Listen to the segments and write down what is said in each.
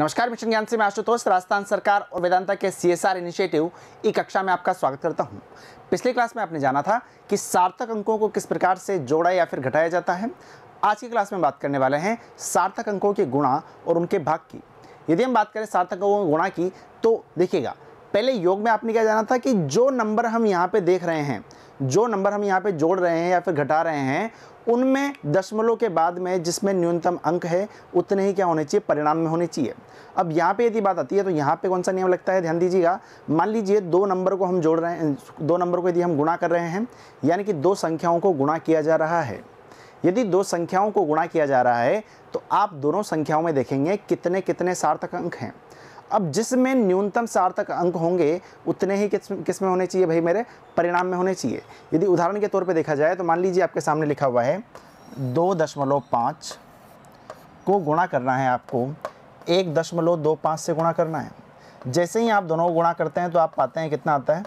नमस्कार मिशन ज्ञान से मैं आशुतोष राजस्थान सरकार और वेदांता के सीएसआर इनिशिएटिव एक कक्षा में आपका स्वागत करता हूं। पिछले क्लास में आपने जाना था कि सार्थक अंकों को किस प्रकार से जोड़ा या फिर घटाया जाता है आज की क्लास में बात करने वाले हैं सार्थक अंकों के गुणा और उनके भाग की यदि हम बात करें सार्थक अंकों के गुणा की तो देखिएगा पहले योग में आपने क्या जाना था कि जो नंबर हम यहाँ पर देख रहे हैं जो नंबर हम यहाँ पे जोड़ रहे हैं या फिर घटा रहे हैं उनमें दशमलव के बाद में जिसमें न्यूनतम अंक है उतने ही क्या होने चाहिए परिणाम में होने चाहिए अब यहाँ पे यदि बात आती है तो यहाँ पे कौन सा नियम लगता है ध्यान दीजिएगा मान लीजिए दो नंबर को हम जोड़ रहे हैं दो नंबर को यदि हम गुणा कर रहे हैं यानी कि दो संख्याओं को गुणा किया जा रहा है यदि दो संख्याओं को गुणा किया जा रहा है तो आप दोनों संख्याओं में देखेंगे कितने कितने सार्थक अंक हैं अब जिसमें न्यूनतम सार्थक अंक होंगे उतने ही किस किस में होने चाहिए भाई मेरे परिणाम में होने चाहिए यदि उदाहरण के तौर पर देखा जाए तो मान लीजिए आपके सामने लिखा हुआ है दो दशमलव पाँच को गुणा करना है आपको एक दशमलव दो पाँच से गुणा करना है जैसे ही आप दोनों गुणा करते हैं तो आप पाते हैं कितना आता है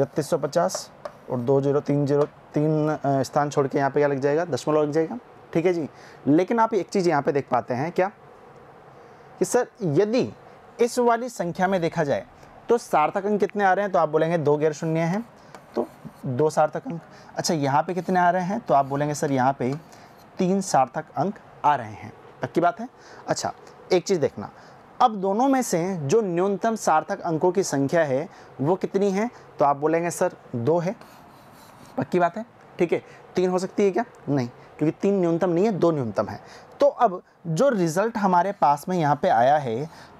इकतीस सौ पचास और दो जीरो तीन जीरो तीन स्थान छोड़ के यहाँ पर क्या लग जाएगा दशमलव लग जाएगा ठीक है जी लेकिन आप एक चीज़ यहाँ पर देख पाते हैं क्या कि सर यदि इस वाली संख्या में देखा जाए तो सार्थक अंक कितने आ रहे हैं तो आप बोलेंगे दो गैर शून्य हैं तो दो सार्थक अंक अच्छा यहाँ पे कितने आ रहे हैं तो आप बोलेंगे सर यहाँ पे तीन सार्थक अंक आ रहे हैं पक्की बात है अच्छा एक चीज़ देखना अब दोनों में से जो न्यूनतम सार्थक अंकों की संख्या है वो कितनी है तो आप बोलेंगे सर दो है पक्की बात है ठीक है तीन हो सकती है क्या नहीं क्योंकि तीन न्यूनतम नहीं है दो न्यूनतम है तो अब जो रिज़ल्ट हमारे पास में यहाँ पे आया है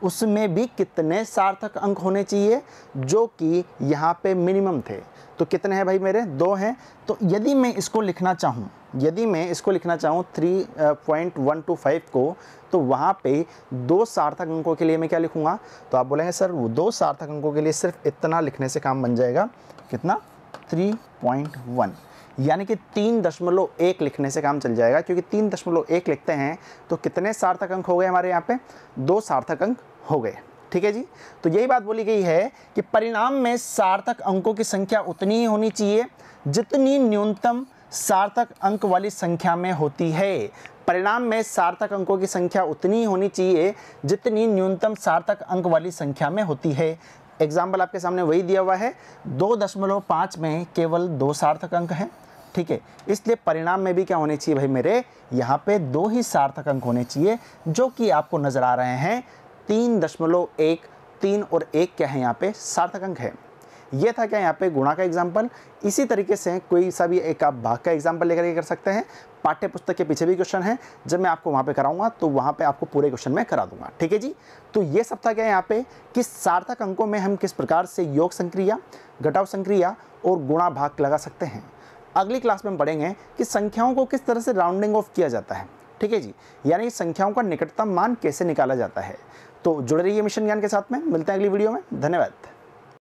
उसमें भी कितने सार्थक अंक होने चाहिए जो कि यहाँ पे मिनिमम थे तो कितने हैं भाई मेरे दो हैं तो यदि मैं इसको लिखना चाहूँ यदि मैं इसको लिखना चाहूँ three point one two five को तो वहाँ पे दो सार्थक अंकों के लिए मैं क्या लिखूँगा तो आप बोलेंगे सर वो दो सार्थक अंकों के लिए सिर्फ इतना लिखने से काम बन जाएगा कितना थ्री पॉइंट वन यानी कि तीन दशमलव एक लिखने से काम चल जाएगा क्योंकि तीन दशमलव एक लिखते हैं तो कितने सार्थक अंक हो गए हमारे यहाँ पे दो सार्थक अंक हो गए ठीक है जी तो यही बात बोली गई है कि परिणाम में सार्थक अंकों की संख्या उतनी ही होनी चाहिए जितनी न्यूनतम सार्थक अंक वाली संख्या में होती है परिणाम में सार्थक अंकों की संख्या उतनी ही होनी चाहिए जितनी न्यूनतम सार्थक अंक वाली संख्या में होती है एग्जाम्पल आपके सामने वही दिया हुआ है दो दशमलव पाँच में केवल दो सार्थक अंक हैं ठीक है इसलिए परिणाम में भी क्या होने चाहिए भाई मेरे यहाँ पे दो ही सार्थक अंक होने चाहिए जो कि आपको नज़र आ रहे हैं तीन दशमलव एक तीन और एक क्या है यहाँ पे सार्थक अंक है ये था क्या यहाँ पे गुणा का एग्जाम्पल इसी तरीके से कोई सा भी एक आप भाग का एग्जाम्पल लेकर के कर सकते हैं पाठ्य पुस्तक के पीछे भी क्वेश्चन है जब मैं आपको वहाँ पे कराऊंगा तो वहाँ पे आपको पूरे क्वेश्चन में करा दूंगा ठीक है जी तो ये सब था क्या यहाँ पे कि सार्थक अंकों में हम किस प्रकार से योग संक्रिया घटाव संक्रिया और गुणा भाग लगा सकते हैं अगली क्लास में हम पढ़ेंगे कि संख्याओं को किस तरह से राउंडिंग ऑफ किया जाता है ठीक है जी यानी संख्याओं का निकटतम मान कैसे निकाला जाता है तो जुड़े रहिए मिशन ज्ञान के साथ में मिलते हैं अगली वीडियो में धन्यवाद